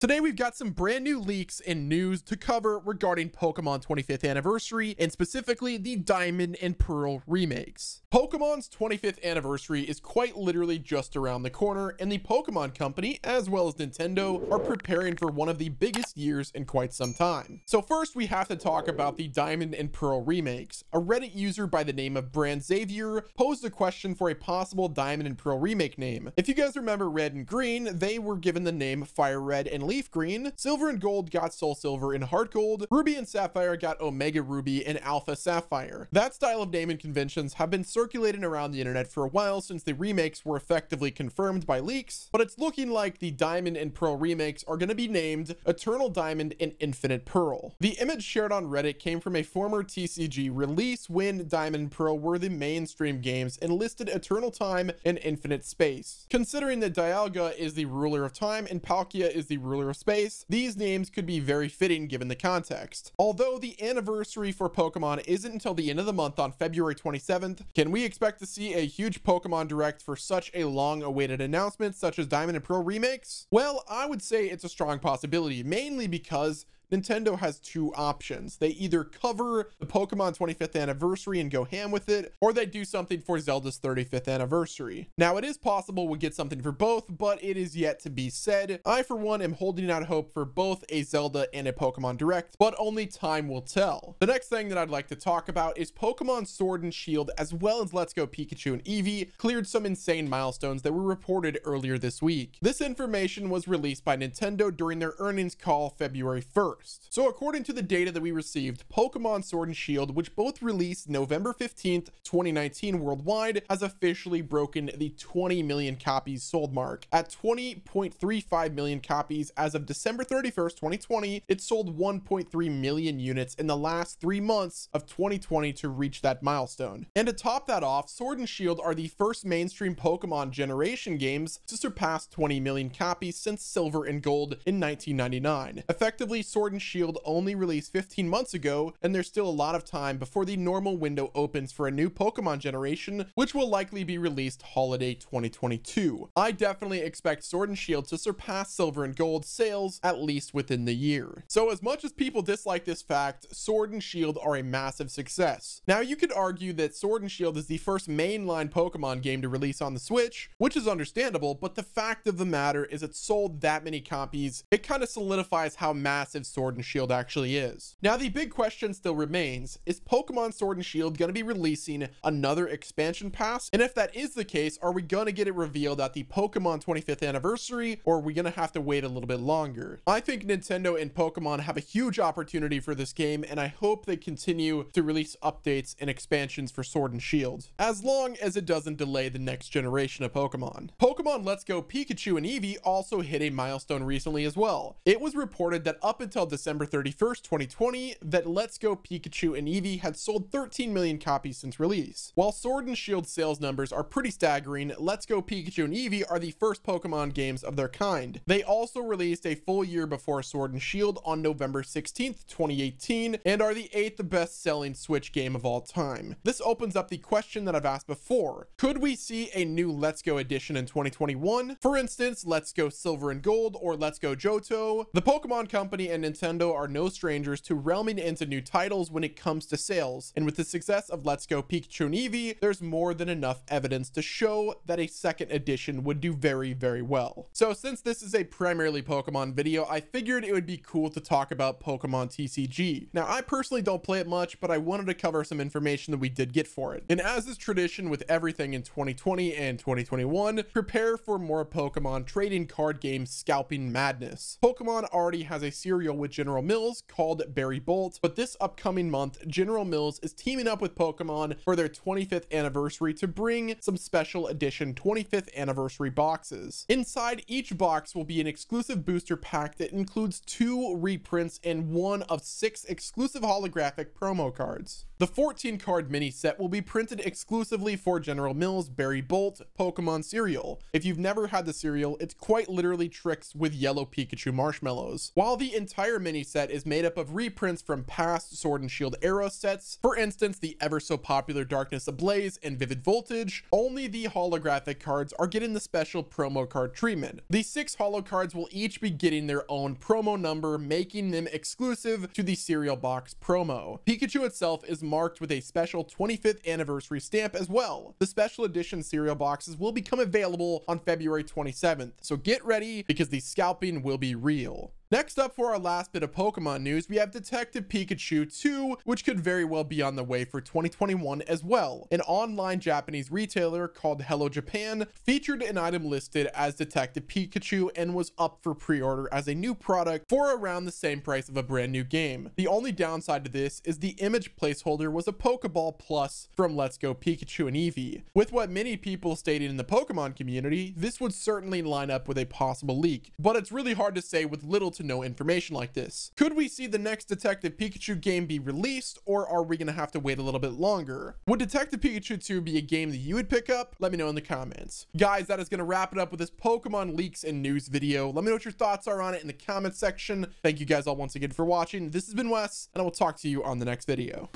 Today we've got some brand new leaks and news to cover regarding Pokemon 25th anniversary and specifically the Diamond and Pearl remakes. Pokemon's 25th anniversary is quite literally just around the corner and the Pokemon company as well as Nintendo are preparing for one of the biggest years in quite some time. So first we have to talk about the Diamond and Pearl remakes. A Reddit user by the name of Brand Xavier posed a question for a possible Diamond and Pearl remake name. If you guys remember Red and Green, they were given the name Fire Red and leaf green. Silver and gold got soul silver and heart gold. Ruby and sapphire got omega ruby and alpha sapphire. That style of naming conventions have been circulating around the internet for a while since the remakes were effectively confirmed by leaks, but it's looking like the diamond and pearl remakes are going to be named Eternal Diamond and Infinite Pearl. The image shared on Reddit came from a former TCG release when Diamond and Pearl were the mainstream games and listed Eternal Time and Infinite Space. Considering that Dialga is the ruler of time and Palkia is the ruler of space, these names could be very fitting given the context. Although the anniversary for Pokemon isn't until the end of the month on February 27th, can we expect to see a huge Pokemon Direct for such a long-awaited announcement such as Diamond and Pearl remakes? Well, I would say it's a strong possibility, mainly because Nintendo has two options. They either cover the Pokemon 25th anniversary and go ham with it, or they do something for Zelda's 35th anniversary. Now, it is possible we get something for both, but it is yet to be said. I, for one, am holding out hope for both a Zelda and a Pokemon Direct, but only time will tell. The next thing that I'd like to talk about is Pokemon Sword and Shield, as well as Let's Go Pikachu and Eevee, cleared some insane milestones that were reported earlier this week. This information was released by Nintendo during their earnings call February 1st first. So according to the data that we received, Pokemon Sword and Shield, which both released November 15th, 2019 worldwide, has officially broken the 20 million copies sold mark. At 20.35 million copies as of December 31st, 2020, it sold 1.3 million units in the last three months of 2020 to reach that milestone. And to top that off, Sword and Shield are the first mainstream Pokemon generation games to surpass 20 million copies since Silver and Gold in 1999. Effectively, Sword Sword and Shield only released 15 months ago, and there's still a lot of time before the normal window opens for a new Pokemon generation, which will likely be released holiday 2022. I definitely expect Sword and Shield to surpass Silver and Gold sales, at least within the year. So as much as people dislike this fact, Sword and Shield are a massive success. Now you could argue that Sword and Shield is the first mainline Pokemon game to release on the Switch, which is understandable, but the fact of the matter is it sold that many copies, it kind of solidifies how massive Sword Sword and Shield actually is. Now, the big question still remains, is Pokemon Sword and Shield going to be releasing another expansion pass? And if that is the case, are we going to get it revealed at the Pokemon 25th anniversary, or are we going to have to wait a little bit longer? I think Nintendo and Pokemon have a huge opportunity for this game, and I hope they continue to release updates and expansions for Sword and Shield, as long as it doesn't delay the next generation of Pokemon. Pokemon Let's Go Pikachu and Eevee also hit a milestone recently as well. It was reported that up until December 31st, 2020, that Let's Go Pikachu and Eevee had sold 13 million copies since release. While Sword and Shield sales numbers are pretty staggering, Let's Go Pikachu and Eevee are the first Pokemon games of their kind. They also released a full year before Sword and Shield on November 16th, 2018, and are the eighth best-selling Switch game of all time. This opens up the question that I've asked before. Could we see a new Let's Go edition in 2021? For instance, Let's Go Silver and Gold or Let's Go Johto. The Pokemon Company and Nintendo are no strangers to realming into new titles when it comes to sales, and with the success of Let's Go Pikachu and Eevee, there's more than enough evidence to show that a second edition would do very, very well. So since this is a primarily Pokemon video, I figured it would be cool to talk about Pokemon TCG. Now, I personally don't play it much, but I wanted to cover some information that we did get for it. And as is tradition with everything in 2020 and 2021, prepare for more Pokemon trading card game scalping madness. Pokemon already has a serial with General Mills called Barry Bolt. But this upcoming month, General Mills is teaming up with Pokemon for their 25th anniversary to bring some special edition 25th anniversary boxes. Inside each box will be an exclusive booster pack that includes two reprints and one of six exclusive holographic promo cards. The 14 card mini set will be printed exclusively for General Mills Barry Bolt Pokemon cereal. If you've never had the cereal, it's quite literally tricks with yellow Pikachu marshmallows. While the entire entire mini set is made up of reprints from past Sword and Shield Arrow sets. For instance, the ever so popular Darkness Ablaze and Vivid Voltage. Only the holographic cards are getting the special promo card treatment. The six holo cards will each be getting their own promo number, making them exclusive to the cereal box promo. Pikachu itself is marked with a special 25th anniversary stamp as well. The special edition cereal boxes will become available on February 27th, so get ready because the scalping will be real. Next up for our last bit of Pokemon news, we have Detective Pikachu 2, which could very well be on the way for 2021 as well. An online Japanese retailer called Hello Japan featured an item listed as Detective Pikachu and was up for pre-order as a new product for around the same price of a brand new game. The only downside to this is the image placeholder was a Pokeball Plus from Let's Go Pikachu and Eevee. With what many people stated in the Pokemon community, this would certainly line up with a possible leak, but it's really hard to say with little to know information like this. Could we see the next Detective Pikachu game be released or are we going to have to wait a little bit longer? Would Detective Pikachu 2 be a game that you would pick up? Let me know in the comments. Guys, that is going to wrap it up with this Pokemon leaks and news video. Let me know what your thoughts are on it in the comments section. Thank you guys all once again for watching. This has been Wes and I will talk to you on the next video.